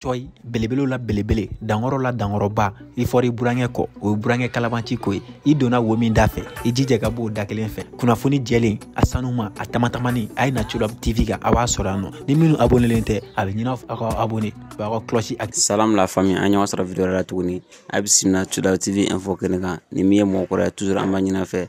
cɔyi belebelew la belebele dangɔrɔ la dangɔrɔba i fɔri burankɛ kɔ o ye burankɛ kalabanci ko ye i donna wo min da fɛ i jija ka b'o da kelen fɛ kunnafoni jɛlen a sanuma a tamatamani a ye na tv kan a b'a sɔrɔ yan nɔ ni minnu abonelen tɛ a bɛ ɲina aw ka abone b'a y'aw ka cloche ak salam la fami an ɲɔgɔn sɔrɔ video la tuguni a bɛ simina tv info kɛnɛ kan ni min ye mɔgɔ kɔrɔ an b'a ɲin'a fɛ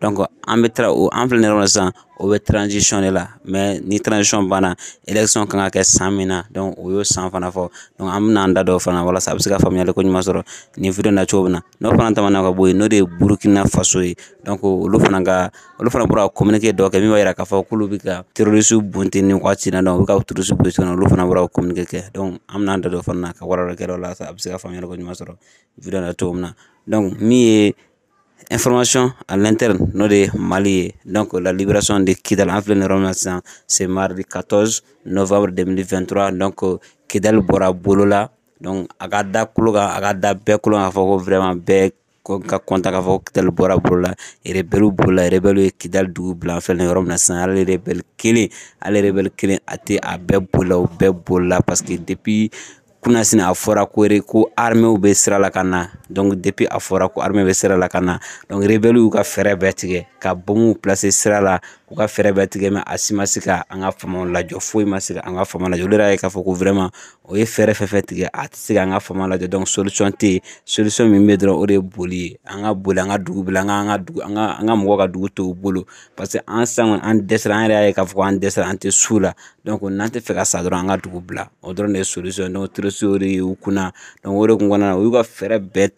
donc an bɛ o an filɛ nin yɔrɔ sisan o transition de la ni transition banna election kan ka kɛ san min na o y'o san fana fɔ an bɛna an da dɔw fana walasa a bɛ se ka faamuyali ko ɲuman sɔrɔ nin video na cogo min n'o fana tɛmɛna ka bɔ yen n'o de ye Burukina Faso ye olu fana ka olu fana bɔra ka communiqué dɔ kɛ min b'a yira k'a fɔ k'olu bɛ ka terroriste bunte nin waati in na u bɛ ka terroriste bunte olu fana bɔra ka communiqué kɛ an bɛna an da don fana na ka walawalali kɛ walasa a bɛ se ka faamuyali ko ɲuman sɔrɔ video na cogo min na min ye information à l'interne nous de mali donc la libération de kidal en fin de c'est mardi 14 novembre 2023 donc kidal Boraboula donc Agada ka Agada a vraiment bien contact avec kidal Boraboula et rebelles Boula rebelles kidal dugu bila an Rebel ni les Rebel rebelles sisan ale rebɛli a parce que depuis kunasini a fɔra ko re ko armɛw bɛ sira la donc depuis a fɔra ko armée bɛ sira la ka na donc rebelle y'u ka fɛɛrɛ bɛɛ tigɛ ka bomu place sira la k'u ka fɛɛrɛ bɛɛ tigɛ mais a si ma se ka an ka faamaw lajɔ foyi ma se ka an ka faama lajɔ olu yɛrɛ y'a k'a fɔ ko vraiment o ye fɛɛrɛ fɛn tigɛ a tɛ se ka an ka faama lajɔ donc solution tɛ yen solution min bɛ dɔrɔn o de ye boli ye an ka boli an ka dugu bila an ka dugu an ka an ka dugu to u bolo parce que an san an dɛsɛra an yɛrɛ y'a ye k'a fɔ ko an dɛsɛra an tɛ su la donc n'an tɛ fɛ ka sa dɔrɔn an ka dugu bila o dɔrɔn de ye solution donc terroriste o de y'u kunna donc o de kun kɔnɔna na u y'u ka fɛɛrɛ bɛɛ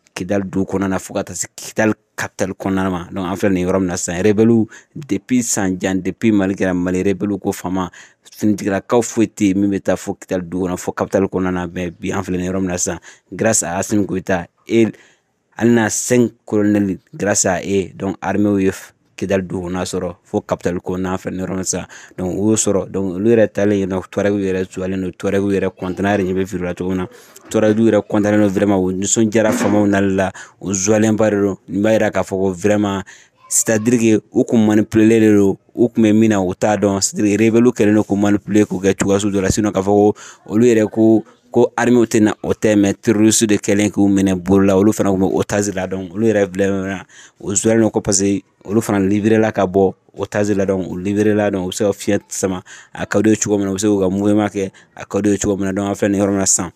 Kidal du kɔnɔna na fo ka taa se Kidal capital kɔnɔna ma donc an filɛ nin yɔrɔ min na sisan rebelle depuis san jan depuis Mali kɛra Mali rebelle ko fama finitigilakaw foyi tɛ yen min bɛ taa fo Kidal du kɔnɔ fo capital kɔnɔna na mais bi an filɛ nin yɔrɔ min na sisan grâce à Asimi Goita et hali n'a 5 colonels grâce à eux donc armée ye kidal du n'a soro fo capital ko n'a fe ne yɔrɔ sa donc u soro sɔrɔ donc olu yɛrɛ talen yen nɔ tɔrɔkiw yɛrɛ suyalen don tɔrɔkiw yɛrɛ kɔntanna yɛrɛ ɲɛ bɛ feere la cogo min na tɔrɔkiw yɛrɛ kɔntannen don vraiment son jara faamaw na la u zuwalenba de ni nin b'a yira k'a fo ko vraiment c'est-à-dire que u kun manipulé de don u kun bɛ u t'a don c'est à dire ke kɛlen don k'u manipulé k'u kɛ cogoya sugu dɔ la sino k'a fo ko olu re ko ko armew tena na o tɛ mɛ de kɛlen k'u minɛ bolola olu fana kun bɛ otage la dɔn olu yɛrɛ filɛ na o zɔlen kɔ paseke olu fana libérela ka bɔ otage la dɔn o libérela dɔn u bɛ se ka fiɲɛ sama a ka ye cogo min na se k'u ka mouvement kɛ a ka ye cogo min na an filɛ yɔrɔ na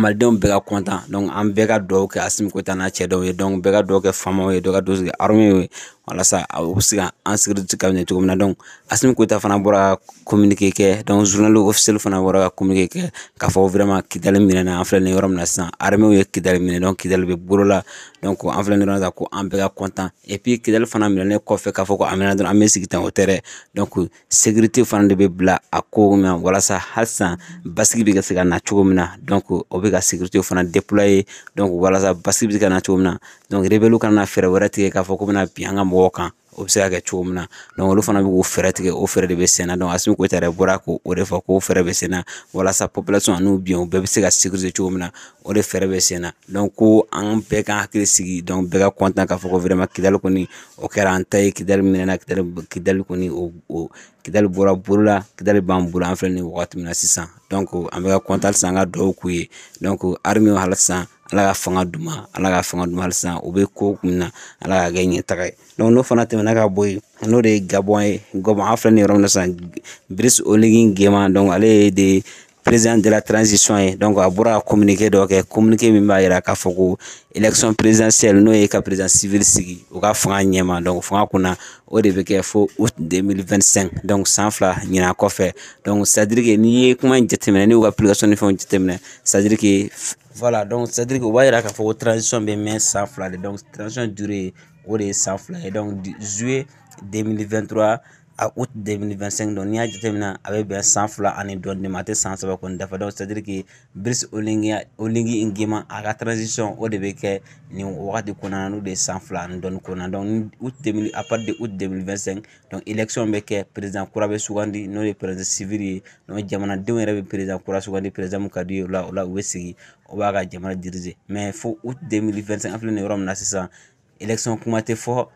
malidenw bɛɛ ka kɔntan an bɛɛ ka dugawu kɛ asimi kota n'a cɛ dɔw ye bɛɛ ka dugawu kɛ faamaw ye dɔ ka dugawu kɛ armew ye walasa ah, a bɛ se ka an sikiriti ka ɲɛ cogo min na dɔn asimi koyita fana bɔra ka kominike kɛ dɔn zurunali ofisiyɛli fana bɔra ka kominike kɛ k'a fɔ wɛrɛma kidali minɛ na an filɛ nin yɔrɔ min na sisan armew ye kidali minɛ dɔn kidali bɛ bolola dɔn ko an filɛ nin yɔrɔ na ko an bɛɛ ka kɔntan epi kidali fana minɛlen kɔfɛ k'a fɔ ko an mɛna dɔrɔn an bɛ sigi tan o tɛ dɛ dɔnku sekirite fana de bɛ bila a ko ma walasa halisa basigi bɛ ka se ka na cogo min na dɔnku o bɛ ka sekirite fana deployer dɔnku walasa basigi bɛ se ka na cogo min na donc rebelu kana na fɛɛrɛ wɛrɛ tigɛ k'a fɔ ko bɛna bin an ka mɔgɔw kan o bɛ se ka kɛ cogo min na donc olu fana bɛ k'o fɛɛrɛ tigɛ o fɛɛrɛ de bɛ sen na donc asimi koyita yɛrɛ bɔra k'o o de fɔ k'o fɛɛrɛ bɛ sen na walasa population n'u bin o bɛɛ bɛ se ka sécuriser cogo min na o de fɛɛrɛ bɛ sen donc ko an bɛɛ ka hakili sigi donc bɛɛ ka content k'a fɔ ko vraiment kidali kɔni o kɛra an ta ye kidali minɛna kidali kidali kɔni o o kidali bɔra bolo la kidali b'an bolo an filɛ nin wagati min na sisan donc an bɛ ka content hali sisan an ka duwawu k'u ye donc armi hali sisan ala ka fanga d'u ma ala ka fanga d'u ma halisa u bɛ ko kun na ala k'a kɛ ɲɛtaga ye n'o fana tɛmɛna ka bɔ yen n'o de ye gabɔn ye gabɔn an filɛ nin yɔrɔ min na sisan birisi oligi gɛma ale ye de président de la transition ye donc a bɔra ka communiqué dɔ kɛ communiqué min b'a yira k'a fɔ ko élection présidentielle n'o ye ka président civil sigi o ka fanga ɲɛma donc fanga kunna o de bɛ kɛ fo août 2025 donc san fila ɲina kɔfɛ donc c'est à dire que n'i ye kuma in jateminɛ n'i y'u ka application ni fɛnw jateminɛ c'est à dire que voilà donc c'est à dire que o b'a yira k'a fɔ ko transition bɛ mɛn san fila de donc transition dure o de ye san fila ye donc juillet 2023 a août 2025 dɔn n'i y'a jateminɛ a bɛ bɛn san fila ani dɔɔni de ma a tɛ san saba kɔni dafa dɔn c'est à dire que Brice Oligui Nguema a ka transition o de bɛ kɛ nin wagati kɔnɔna na n'o de ye san fila ani dɔɔni kɔnɔna na donc août 2000 à partir de août 2025 donc élection bɛ kɛ président kura bɛ sugandi n'o de président civil ye donc jamanadenw yɛrɛ bɛ président kura sugandi président mun ka d'u ye o la o la u bɛ sigi o b'a ka jamana diriger mais fo août 2025 an filɛ nin yɔrɔ min na sisan élection kuma tɛ fɔ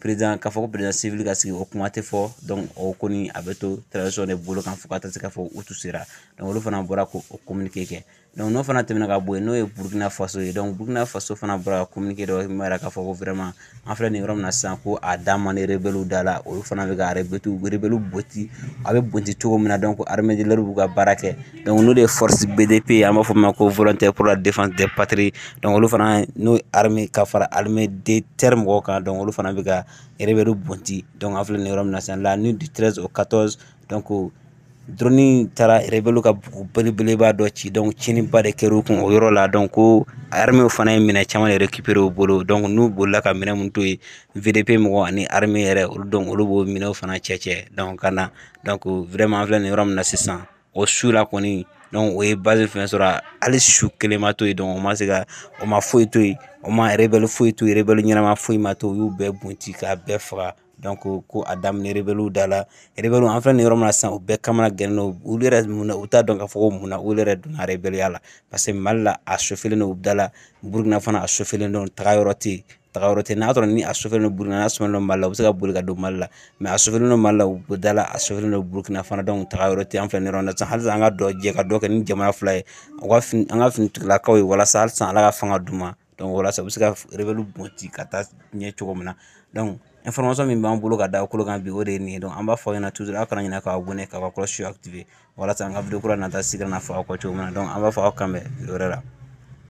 perezida k'a fɔ ko perezida sivili ka sigi o kuma tɛ fɔ o kɔni a bɛ to de bolo kan fo ka taa se k'a fɔ u tu sera olu fana bɔra k'o kɛ n'o fana tɛmɛna ka bɔ yen n'o ye burukina faso ye burukina faso fana bɔra ka dɔ min yɛrɛ k'a fɔ ko an filɛ nin yɔrɔ min na sisan ko a da man da la olu fana bɛ ka boti a bɛ boli cogo min na b'u ka baara kɛ n'o de ye ye an b'a fɔ ma ko olu fana n'o ka fara mɔgɔw kan olu fana bɛ euh, ka yɛrɛ bonti an filɛ nin yɔrɔ min na sisan la ni o drone taara rebelle ka bugu belebeleba dɔ ci donc tiɲɛniba de kɛra u kun o yɔrɔ la donc ko armée fana ye minɛ caman de récupérer u bolo donc n'u bolila ka minɛ mun to yen VDP mɔgɔw ani armée yɛrɛ olu donc olu b'o minɛw fana cɛ cɛ donc ka na donc euh, vraiment an filɛ nin yɔrɔ min na sisan o su la kɔni o ye bazi fɛn sɔrɔ hali su kelen ma to yen o ma se ka o ma foyi to yen o ma yɛrɛbɛli foyi to yen ɲɛnama foyi ma to u y'u bɛɛ bunti k'a bɛɛ faga ko a daminɛ rebɛliw da la rebɛliw an filɛ nin yɔrɔ min na sisan u bɛɛ kamana gɛnnen don olu yɛrɛ mun na u t'a dɔn k'a fɔ ko mun na olu yɛrɛ donna rebɛliya la paseke mali la a sofelen don u da la burukina fana a sofelen don taga yɔrɔ tɛ yen taga yɔrɔ tɛ n'a sɔrɔ ni a sofɛlen don burukina n'a sɔmilen don mali la u bɛ se ka boli ka don mali la a sofɛlen don mali la u da la a sofɛlen don burukina fana taga yɔrɔ tɛ an filɛ nin yɔrɔ in sisan halisa an ka dɔ jɛ ka dɔ kɛ ni jamana fila ye u ka fini an ka finitigilakaw ye walasa halisa ala ka fanga d'u ma walasa u bɛ se ka rebɛli bɔnti ka taa ɲɛ cogo min na information min b'an bolo ka da kolo kan bi o de ye nin ye an b'a fɔ aw ɲɛna toujours aw kana ɲina k'aw abonné k'aw ka cloche activer walasa an ka video kura nata sigira n'a fɔ aw kɔ cogo min na an b'a fɔ aw kan bɛn wɛrɛ la